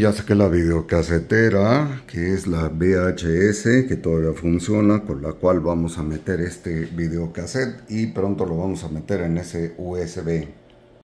Ya saqué la videocasetera, que es la VHS, que todavía funciona, con la cual vamos a meter este videocassette y pronto lo vamos a meter en ese USB.